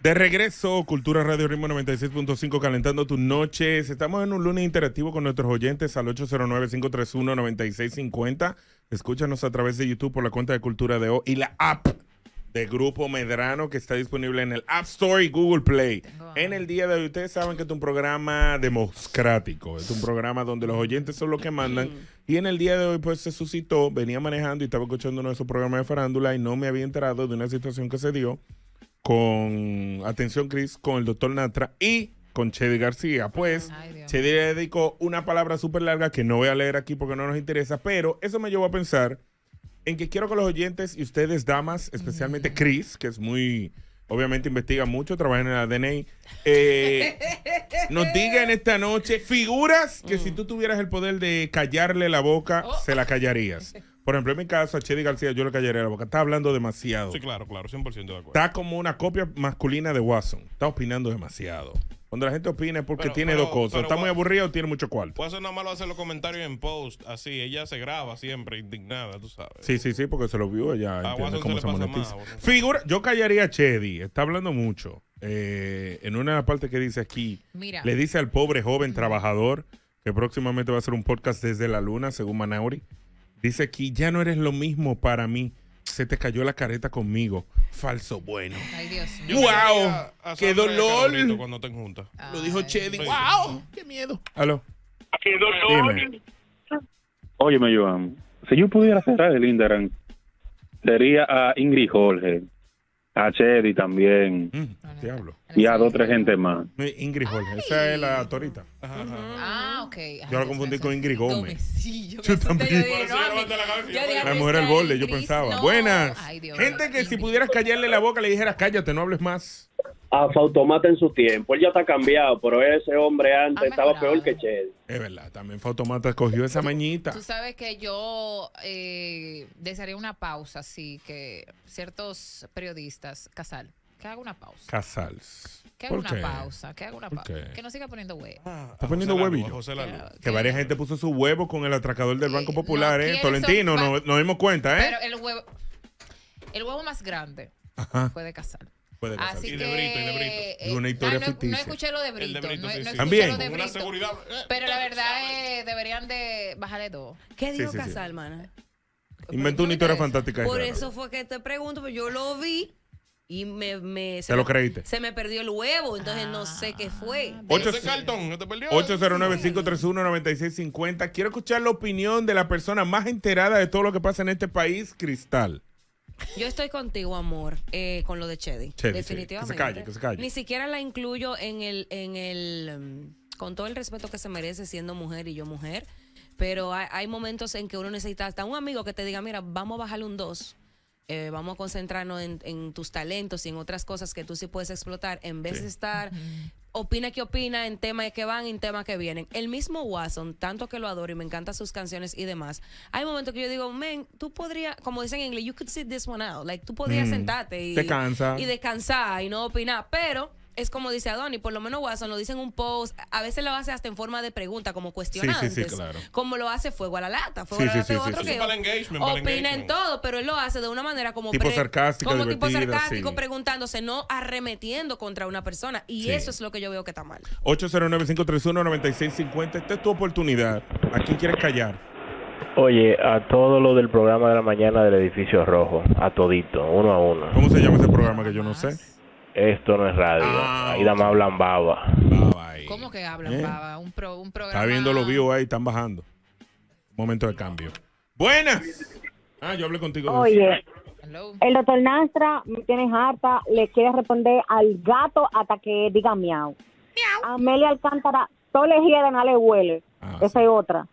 De regreso, Cultura Radio Ritmo 96.5, calentando tus noches. Estamos en un lunes interactivo con nuestros oyentes al 809-531-9650. Escúchanos a través de YouTube por la cuenta de Cultura de O y la app de Grupo Medrano que está disponible en el App Store y Google Play. En el día de hoy, ustedes saben que es un programa democrático, es un programa donde los oyentes son los que mandan. Y en el día de hoy, pues se suscitó, venía manejando y estaba escuchando uno de esos programas de farándula y no me había enterado de una situación que se dio con, atención Chris, con el doctor Natra y con Chedi García. Pues Chedi le dedicó una palabra súper larga que no voy a leer aquí porque no nos interesa, pero eso me llevó a pensar en que quiero que los oyentes y ustedes, damas, especialmente Chris, que es muy, obviamente investiga mucho, trabaja en el ADN eh, nos digan esta noche figuras que si mm. tú tuvieras el poder de callarle la boca, oh. se la callarías. Por ejemplo, en mi caso, a Chedi García yo le callaría la boca. Está hablando demasiado. Sí, claro, claro, 100% de acuerdo. Está como una copia masculina de Watson. Está opinando demasiado. Cuando la gente opina es porque tiene dos cosas. Está muy aburrido o tiene mucho cuarto. Puede ser nada malo hacer los comentarios en post, así. Ella se graba siempre, indignada, tú sabes. Sí, sí, sí, porque se lo vio ella. Ah, entiende cómo se, Figura, yo callaría a Chedi, está hablando mucho. Eh, en una parte que dice aquí, le dice al pobre joven trabajador que próximamente va a hacer un podcast desde la luna, según Manauri. Dice aquí, ya no eres lo mismo para mí se te cayó la careta conmigo. Falso bueno. Ay, Dios ¡Wow! ¡Qué dolor! Cuando juntas. Lo dijo Chedi. ¡Wow! ¡Qué miedo! ¡Aló! ¡Qué dolor! Dime. Óyeme, Joan. Si yo pudiera cerrar el Instagram, sería a Ingrid Jorge, a Chedi también. Mm. Y a dos o tres gente más. Ingrid Jorge, esa es la torita. Ah, ok. yo la confundí con Ingrid Gómez. Sí, yo, yo también. La mujer al borde, yo pensaba. Buenas. gente que si pudieras callarle la boca le dijeras cállate, no hables más. A Fautomata en su tiempo. Él ya está cambiado, pero ese hombre antes estaba peor que Chel. Es verdad, también Fautomata escogió esa mañita. Tú sabes que yo eh, desearía una pausa, así que ciertos periodistas, Casal que haga una pausa. Casals. Que haga una pausa. Que haga una pausa. Que no siga poniendo huevos ah, Está poniendo huevillo. Que varias gente puso sus huevos con el atracador del Banco Popular, ¿eh? Tolentino, nos, dimos cuenta, ¿eh? Pero el huevo. El huevo más grande fue puede casar. Puede casar. y de Brito, y de Brito. Eh, una ah, historia no, ficticia. No escuché lo de Brito. También. Pero la verdad es, eh, deberían de bajarle dos. ¿Qué dijo Casal, hermana? Inventó una pues, historia fantástica. Por eso fue que te pregunto, porque yo lo vi y me, se, se me perdió el huevo, entonces no sé qué ah, fue. 809-531-9650. Quiero escuchar la opinión de la persona más enterada de todo lo que pasa en este país, Cristal. Yo estoy contigo, amor, eh, con lo de Chedi. definitivamente. se calle, se calle. Ni siquiera la incluyo en el, en el, em, con todo el respeto que se merece siendo mujer y yo mujer, pero hay, hay momentos en que uno necesita hasta un amigo que te diga, mira, vamos a bajarle un 2 eh, vamos a concentrarnos en, tus talentos y en otras cosas que tú sí puedes explotar, en vez de estar opina que opina en temas que van, en temas que vienen. El mismo Watson, tanto que lo adoro y me encantan sus canciones y demás, hay momentos que yo digo, men, tú podrías, como dicen en inglés, you could sit this one out, like tú podrías mm. sentarte y, y descansar y no opinar, pero es como dice Adoni, por lo menos Watson lo dice en un post, a veces lo hace hasta en forma de pregunta, como cuestionante. Sí, sí, claro. Como lo hace Fuego a la Lata. Fuego a la Lata es otro que opina en todo, pero él lo hace de una manera como... Tipo sarcástico, Como tipo sarcástico, preguntándose, no arremetiendo contra una persona. Y eso es lo que yo veo que está mal. 809-531-9650, esta es tu oportunidad. ¿A quién quieres callar? Oye, a todo lo del programa de la mañana del edificio rojo, a todito, uno a uno. ¿Cómo se llama ese programa que yo no sé? Esto no es radio. Ah, ahí nada más hablan baba. ¿Cómo que hablan ¿Eh? baba? Un, pro, un programa. Está viendo los views ahí, están bajando. Momento de cambio. Buenas. Ah, yo hablé contigo. Oye. El doctor Nastra me tiene harta, le quiere responder al gato hasta que diga miau. miau. Amelia Alcántara, Tole gira, no le huele. Ah, Esa es otra.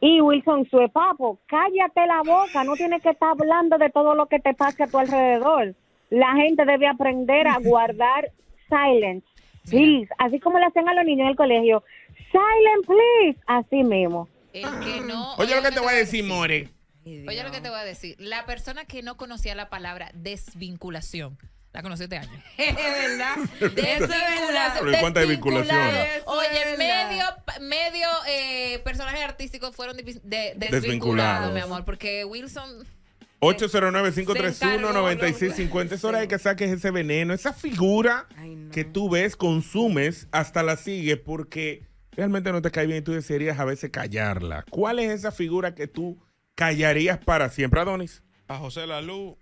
Y Wilson su papo, cállate la boca, no tienes que estar hablando de todo lo que te pasa a tu alrededor. La gente debe aprender a guardar silence, please. Así como le hacen a los niños en el colegio. Silent, please. Así mismo. que ah. no, oye, lo que te, voy a decir, More. oye, lo que te voy a decir. La persona que no conocía la palabra desvinculación. La conocí este año. ¿Verdad? Desvinculación. cuánta desvinculación? Oye, medio, medio eh, personajes artísticos fueron desvinculados, mi amor, porque Wilson 809-531-9650. Es hora de que saques ese veneno, esa figura que tú ves, consumes, hasta la sigues porque realmente no te cae bien y tú desearías a veces callarla. ¿Cuál es esa figura que tú callarías para siempre, Adonis? A José Lalu.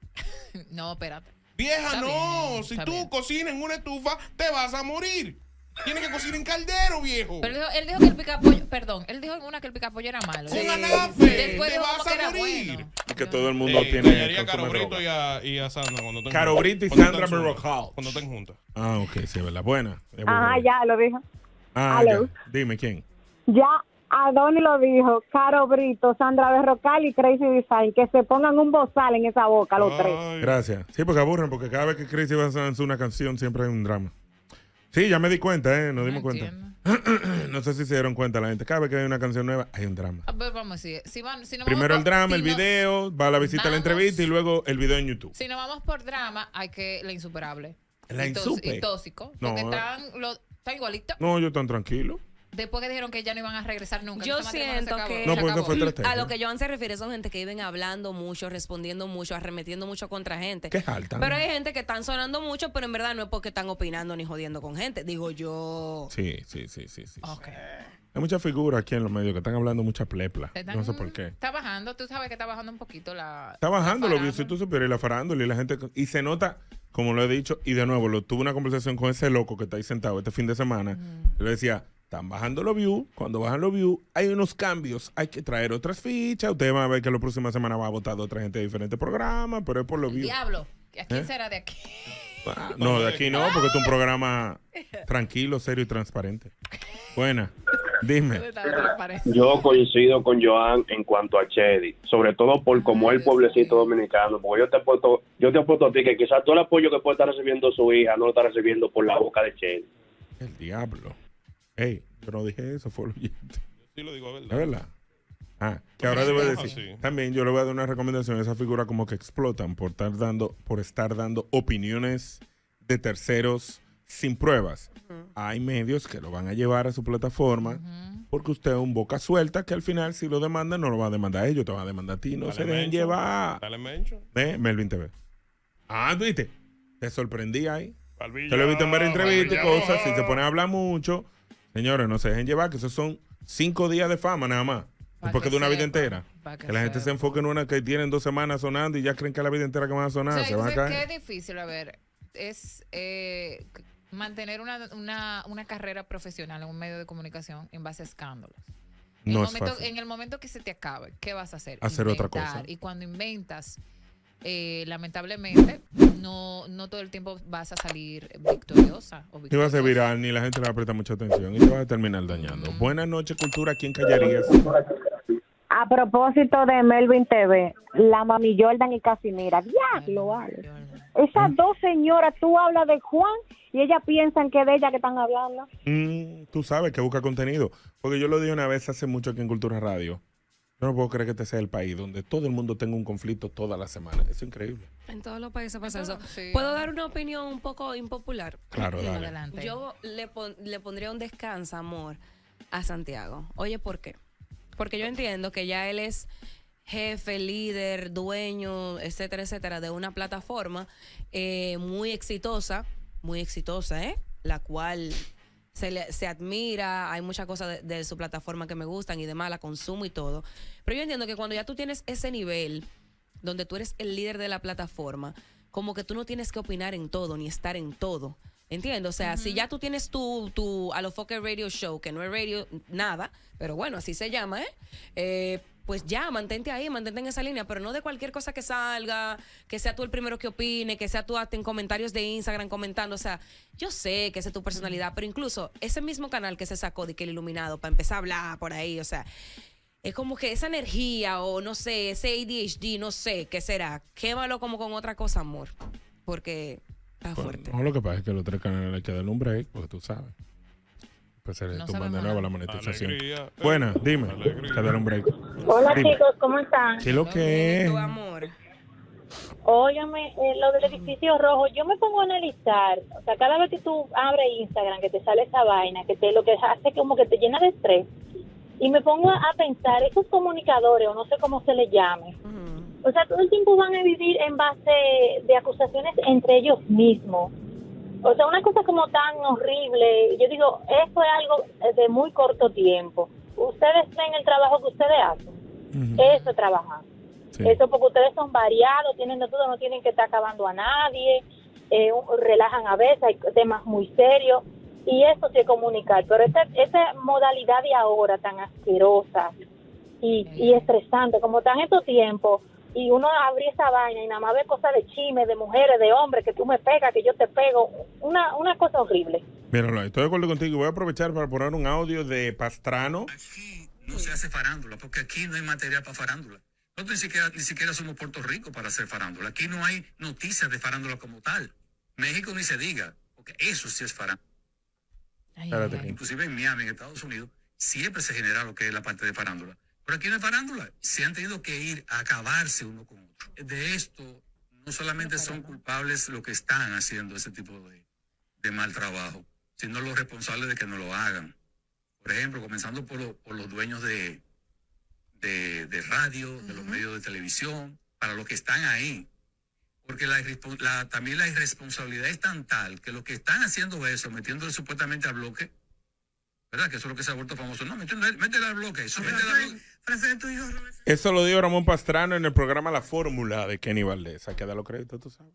no, espérate. Vieja, no. si tú cocinas en una estufa, te vas a morir. Tiene que cocinar en caldero, viejo. Pero él dijo, que el picapollo, perdón, él dijo en una que el picapollo era malo. Sí. Con anafe, Después te vas a morir. Que todo el mundo eh, tiene. a Caro Brito y a, y a, Sandra cuando estén Caro Brito y Sandra Berrocal. Cuando estén juntas. Ah, ok, sí, es verdad. Buena. Ah, ya lo dijo. Ah, Dime, ¿quién? Ya Adoni lo dijo, Caro Brito, Sandra Berrocal y Crazy Design, que se pongan un bozal en esa boca, los tres. Gracias. Sí, porque aburren, porque cada vez que Crazy va a hacer una canción siempre hay un drama. Sí, ya me di cuenta, ¿eh? Nos dimos ah, cuenta. no sé si se dieron cuenta la gente. Cada vez que hay una canción nueva, hay un drama. Primero el drama, el video, va la visita a la entrevista y luego el video en YouTube. Si no vamos por drama, hay que la insuperable. La insuperable. Y tóxico. porque están, están igualitos. No, yo tan tranquilo después que dijeron que ya no iban a regresar nunca. Yo siento que a ¿eh? lo que Joan se refiere son gente que viven hablando mucho, respondiendo mucho, arremetiendo mucho contra gente. Que Pero hay gente que están sonando mucho, pero en verdad no es porque están opinando ni jodiendo con gente. Digo yo. Sí, sí, sí, sí, sí. Hay muchas figuras aquí en los medios que están hablando mucha plepla. No sé por qué. Está bajando, tú sabes que está bajando un poquito la. Está bajando, lo si tú supieras, y la farándula y la gente. Y se nota, como lo he dicho, y de nuevo, lo, tuve una conversación con ese loco que está ahí sentado este fin de semana. Le decía, están bajando los views. Cuando bajan los views, hay unos cambios. Hay que traer otras fichas. Ustedes van a ver que la próxima semana va a votar otra gente de diferentes programas, pero es por los views. Diablo, quién ¿Eh? será de aquí? Ah, no, de aquí no, porque es un programa tranquilo, serio y transparente. Buena. Dime. Yo coincido con Joan en cuanto a Chedi, sobre todo por cómo es el pueblecito dominicano, porque yo te yo te apuesto a ti que quizás todo el apoyo que puede estar recibiendo su hija no lo está recibiendo por la boca de Chedi. El diablo. Hey, yo no dije eso, fue Yo sí lo digo, verdad. Es verdad. Ah, que ahora debo ah, decir. También yo le voy a dar una recomendación a esa figura como que explotan por estar dando, por estar dando opiniones de terceros sin pruebas. Hay medios que lo van a llevar a su plataforma porque usted es un boca suelta que al final si lo demanda no lo va a demandar a ellos, te va a demandar a ti. No se dejen llevar. Dale Melvin TV. Ah, viste. Te sorprendí ahí. Te lo he visto en varias entrevistas y cosas. Si se pone a hablar mucho, Señores, no se dejen llevar, que esos son cinco días de fama nada más. Porque de una vida entera. Que, la gente se enfoque en una que tienen dos semanas sonando y ya creen que es la vida entera que van a sonar. se a Qué difícil, a ver, es eh, mantener una, carrera profesional en un medio de comunicación en base a escándalos. No en, en el momento que se te acabe, ¿qué vas a hacer? Hacer otra cosa. Y cuando inventas eh, lamentablemente, no, no todo el tiempo vas a salir victoriosa. O Te vas a viral ni la gente le va a prestar mucha atención y te vas a terminar dañando. Buenas noches, Cultura. ¿Quién callarías? A propósito de Melvin TV, la mami Jordan y Casimira, diablo, Esas mm. dos señoras, tú hablas de Juan y ellas piensan que de ella que están hablando. Mm, tú sabes que busca contenido. Porque yo lo dije una vez hace mucho aquí en Cultura Radio yo no puedo creer que este sea el país donde todo el mundo tenga un conflicto toda la semana. es increíble. En todos los países pasa eso. ¿Puedo ah. dar una opinión un poco impopular? Claro, Adelante. Yo le, pondría un descanso, amor, a Santiago. Oye, ¿por qué? Porque yo entiendo que ya él es jefe, líder, dueño, etcétera, etcétera, de una plataforma eh, muy exitosa, muy exitosa, ¿eh? La cual se, se admira, hay muchas cosas de, su plataforma que me gustan y demás, la consumo y todo. Pero yo entiendo que cuando ya tú tienes ese nivel, donde tú eres el líder de la plataforma, como que tú no tienes que opinar en todo ni estar en todo. Entiendo, o sea, si ya tú tienes tu, tu Alofoque Radio Show, que no es radio nada, pero bueno, así se llama, ¿eh? eh pues ya, mantente ahí, mantente en esa línea, pero no de cualquier cosa que salga, que sea tú el primero que opine, que sea tú hasta en comentarios de Instagram comentando. O sea, yo sé que esa es tu personalidad, pero incluso ese mismo canal que se sacó de que el iluminado para empezar a hablar por ahí, o sea, es como que esa energía o no sé, ese ADHD, no sé qué será, quémalo como con otra cosa, amor, porque está fuerte. no, lo que pasa es que los tres canales le echan del un ahí, porque tú sabes. Pues se de nuevo la monetización. Eh, Buena, dime. Hola chicos, ¿cómo están? es lo que es. Óyame, eh, lo del edificio rojo, yo me pongo a analizar, o sea, cada vez que tú abres Instagram, que te sale esa vaina, que te lo que hace como que te llena de estrés, y me pongo a pensar, esos comunicadores, o no sé cómo se les llame, o sea, todo el tiempo van a vivir en base de acusaciones entre ellos mismos o sea, una cosa como tan horrible, yo digo, esto es algo de muy corto tiempo. Ustedes ven el trabajo que ustedes hacen, eso es trabajar. Eso porque ustedes son variados, tienen de todo, no tienen que estar acabando a nadie, eh, relajan a veces, hay temas muy serios, y eso se es comunicar. Pero esa modalidad de ahora tan asquerosa y, y estresante, como están estos tiempos, y uno abre esa vaina y nada más ve cosas de chisme, de mujeres, de hombres, que tú me pegas, que yo te pego, una, una cosa horrible. Mira, estoy de acuerdo contigo voy a aprovechar para poner un audio de Pastrano. Aquí no se hace farándula, porque aquí no hay material para farándula. Nosotros ni siquiera, ni siquiera somos Puerto Rico para hacer farándula. Aquí no hay noticias de farándula como tal. México ni se diga, porque eso sí es farándula. Inclusive en Miami, en Estados Unidos, siempre se genera lo que es la parte de farándula. Pero aquí en la farándula se han tenido que ir a acabarse uno con otro. De esto no solamente son culpables los que están haciendo ese tipo de, mal trabajo, sino los responsables de que no lo hagan. Por ejemplo, comenzando por, los dueños de, radio, de los medios de televisión, para los que están ahí. Porque también la irresponsabilidad es tan tal que los que están haciendo eso, metiéndole supuestamente a bloque, ¿Verdad? Que eso lo que se ha famoso. No, Eso, lo dijo Ramón Pastrano en el programa La Fórmula de Kenny Valdés. hay que da los créditos, tú sabes?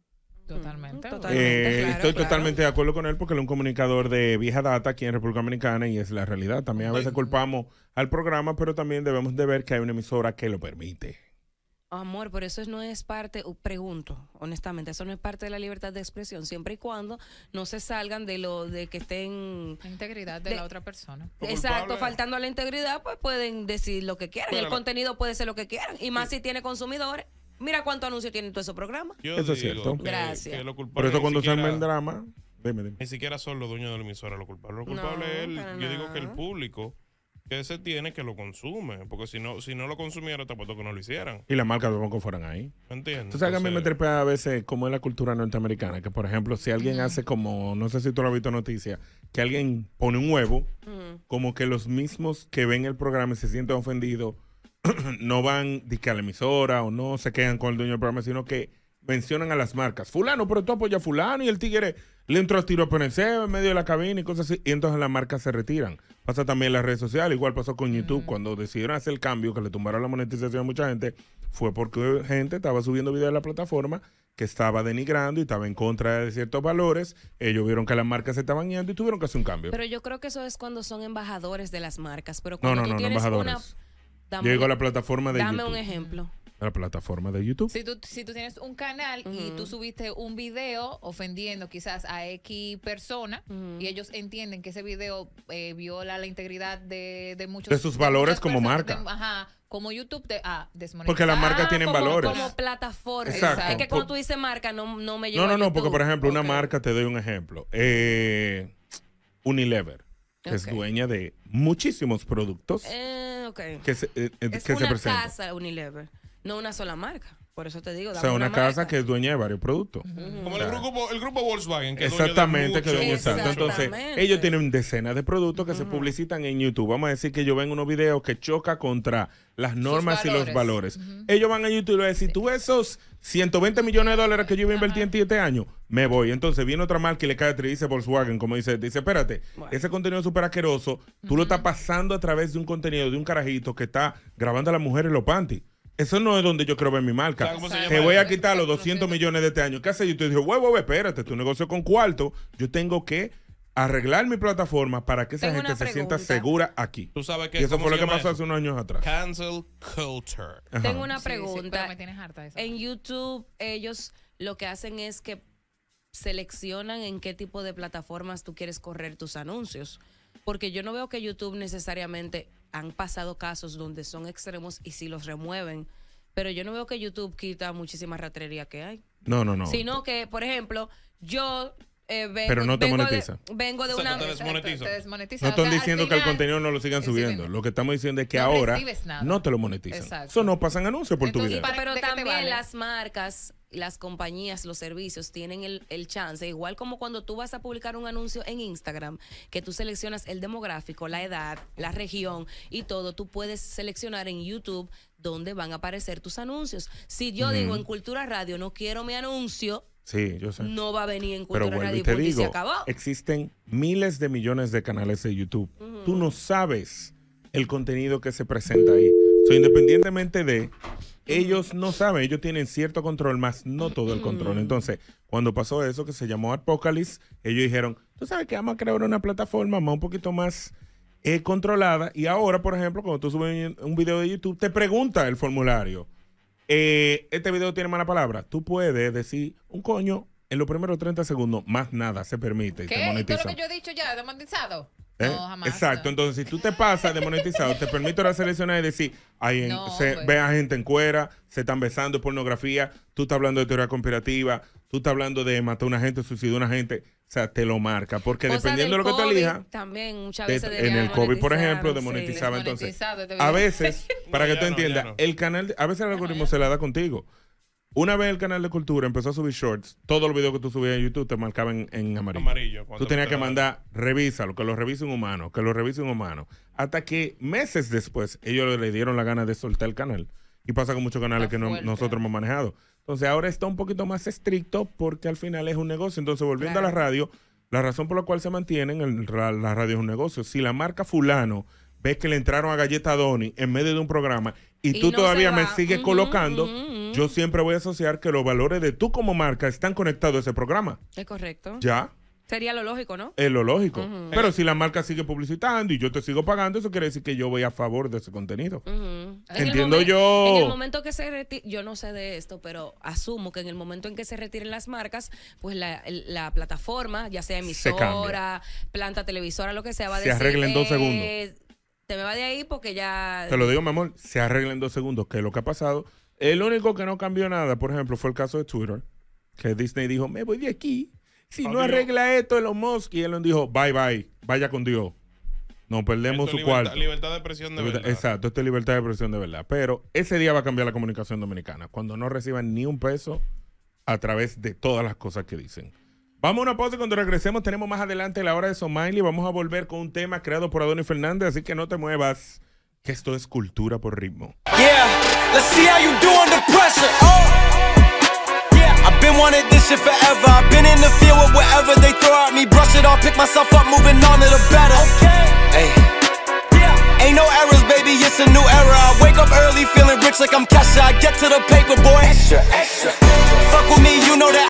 Totalmente. Mm, eh, estoy totalmente de acuerdo con él porque él es un comunicador de vieja data aquí en República Dominicana y es la realidad. También a veces culpamos al programa, pero también debemos de ver que hay una emisora que lo permite. Amor, por eso no es parte, pregunto, honestamente, eso no es parte de la libertad de expresión, siempre y cuando no se salgan de lo de que estén... La integridad de, la otra persona. Exacto, faltando a la integridad, pues pueden decir lo que quieran, el contenido puede ser lo que quieran, y más si tiene consumidores. Mira cuánto anuncio tiene todo ese programa. eso es cierto. Gracias. por eso cuando se arma el drama, Ni siquiera son los dueños de la emisora los culpables. Lo culpable es, el, yo digo que el público que se tiene que lo consume, porque si no si no lo consumiera, tampoco que no lo hicieran. Y las marcas tampoco fueran ahí. ¿Entiendes? Tú sabes a mí me trepa a veces como es la cultura norteamericana, que por ejemplo, si alguien hace como, no sé si tú lo has visto en que alguien pone un huevo, como que los mismos que ven el programa y se sienten ofendidos, no van a la emisora o no se quedan con el dueño del programa, sino que mencionan a las marcas. Fulano, pero tú apoyas a fulano y el tigre le entró a tiro a PNC en medio de la cabina y cosas así. Y entonces las marcas se retiran. Pasa también en las redes sociales. Igual pasó con YouTube. Mm. Cuando decidieron hacer el cambio, que le tumbaron la monetización a mucha gente, fue porque gente estaba subiendo videos de la plataforma que estaba denigrando y estaba en contra de ciertos valores. Ellos vieron que las marcas se estaban yendo y tuvieron que hacer un cambio. Pero yo creo que eso es cuando son embajadores de las marcas. Pero cuando no, no, no, embajadores. la plataforma de Dame un ejemplo. La plataforma de YouTube. Si tú, si tú tienes un canal y tú subiste un video ofendiendo quizás a X persona y ellos entienden que ese video eh, viola la integridad de, muchos. De sus valores como marca. ajá. Como YouTube te ah, Porque las marcas tienen valores. Como plataforma. Exacto. Es que cuando tú dices marca no, no me llega. No, no, no, porque por ejemplo, una marca, te doy un ejemplo. Eh, Unilever, que es dueña de muchísimos productos. Eh, que se, es casa Unilever. No una sola marca. Por eso te digo. O sea, una, casa que es dueña de varios productos. Como el, grupo, el grupo Volkswagen. exactamente, que dueño está. Entonces, ellos tienen decenas de productos que se publicitan en YouTube. Vamos a decir que yo ven unos videos que choca contra las normas y los valores. Ellos van a YouTube y van a tú esos 120 millones de dólares que yo iba a invertir en ti este año, me voy. Entonces viene otra marca y le cae y dice Volkswagen, como dice, dice, espérate, ese contenido súper asqueroso, tú lo estás pasando a través de un contenido de un carajito que está grabando a las mujeres los panties. Eso no es donde yo creo ver mi marca. Te voy a quitar los 200 millones de este año. ¿Qué hace Y tú dices, huevo, espérate, tu negocio con cuarto, yo tengo que arreglar mi plataforma para que esa gente se sienta segura aquí. Tú sabes que Y eso fue lo que pasó hace unos años atrás. Cancel culture. Tengo una pregunta. En YouTube ellos lo que hacen es que seleccionan en qué tipo de plataformas tú quieres correr tus anuncios. Porque yo no veo que YouTube necesariamente han pasado casos donde son extremos y si los remueven. Pero yo no veo que YouTube quita muchísima ratería que hay. No, no, no. Sino que, por ejemplo, yo eh, vengo, pero no te monetiza. De, una. Te desmonetiza. No están diciendo que el contenido no lo sigan subiendo. Lo que estamos diciendo es que ahora no te lo monetizan. Eso no pasan anuncios por tu vida Pero también las marcas las compañías, los servicios tienen el, chance, igual como cuando tú vas a publicar un anuncio en Instagram, que tú seleccionas el demográfico, la edad, la región y todo, tú puedes seleccionar en YouTube dónde van a aparecer tus anuncios. Si yo digo en Cultura Radio no quiero mi anuncio, sí, yo no va a venir en Cultura Radio porque se acabó. Existen miles de millones de canales de YouTube. Tú no sabes el contenido que se presenta ahí. independientemente de ellos no saben, ellos tienen cierto control, más no todo el control. Mm. Entonces, cuando pasó eso que se llamó apocalipsis ellos dijeron, tú sabes que vamos a crear una plataforma más un poquito más eh, controlada. Y ahora, por ejemplo, cuando tú subes un video de YouTube, te pregunta el formulario. Eh, este video tiene mala palabra. Tú puedes decir un coño en los primeros 30 segundos, más nada se permite. ¿Qué? Y ¿Todo lo que yo he dicho ya, demonetizado? ¿Eh? Exacto, entonces si tú te pasas demonetizado, te permito la seleccionar y decir, ahí se, pues. ve a gente en cuera, se están besando, pornografía, tú estás hablando de teoría conspirativa, tú estás hablando de matar a una gente, suicidar a una gente, o sea, te lo marca, porque dependiendo de lo que te elijas, también muchas veces en el COVID, por ejemplo, demonetizaba, entonces, a veces, para que tú entiendas, el canal, a veces el algoritmo se la da contigo. Una vez el canal de cultura empezó a subir shorts, todos los videos que tú subías en YouTube te marcaban en, amarillo. tú tenías que mandar, revísalo, que lo revisen un humano, que lo revisen un humano. Hasta que meses después ellos le dieron la gana de soltar el canal. Y pasa con muchos canales que nosotros hemos manejado. Entonces ahora está un poquito más estricto porque al final es un negocio. Entonces volviendo a la radio, la razón por la cual se mantienen, el, la, radio es un negocio. Si la marca fulano ves que le entraron a Galleta Doni en medio de un programa y, tú todavía me sigues colocando, yo siempre voy a asociar que los valores de tú como marca están conectados a ese programa. Es correcto. Ya. Sería lo lógico, ¿no? Es lo lógico. Pero si la marca sigue publicitando y yo te sigo pagando, eso quiere decir que yo voy a favor de ese contenido. Entiendo yo. En el momento que se retire, yo no sé de esto, pero asumo que en el momento en que se retiren las marcas, pues la, plataforma, ya sea emisora, planta televisora, lo que sea, va a se Se arregla en dos eh, segundos. te me va de ahí porque ya. Te lo digo, mi amor, se arregla en dos segundos, que es lo que ha pasado el único que no cambió nada, por ejemplo, fue el caso de Twitter, que Disney dijo, me voy de aquí. Si no arregla esto los Musk, y Elon dijo, bye bye, vaya con Dios. No perdemos su cuarto. Libertad de expresión de verdad. Exacto, esto es libertad de expresión de verdad. Pero ese día va a cambiar la comunicación dominicana, cuando no reciban ni un peso a través de todas las cosas que dicen. Vamos a una pausa y cuando regresemos tenemos más adelante la hora de Somali. y vamos a volver con un tema creado por Adonis Fernández, así que no te muevas, que esto es cultura por ritmo. Yeah. Let's see how you do under pressure. Oh. Yeah, I've been wanted this shit forever. I've been in the field with whatever they throw at me. Brush it off, pick myself up, moving on to the better. Okay. Hey. Yeah. Ain't no errors, baby, it's a new era. I wake up early feeling rich like I'm Kesha. I get to the paper, boy. Extra, extra. Fuck with me, you know that.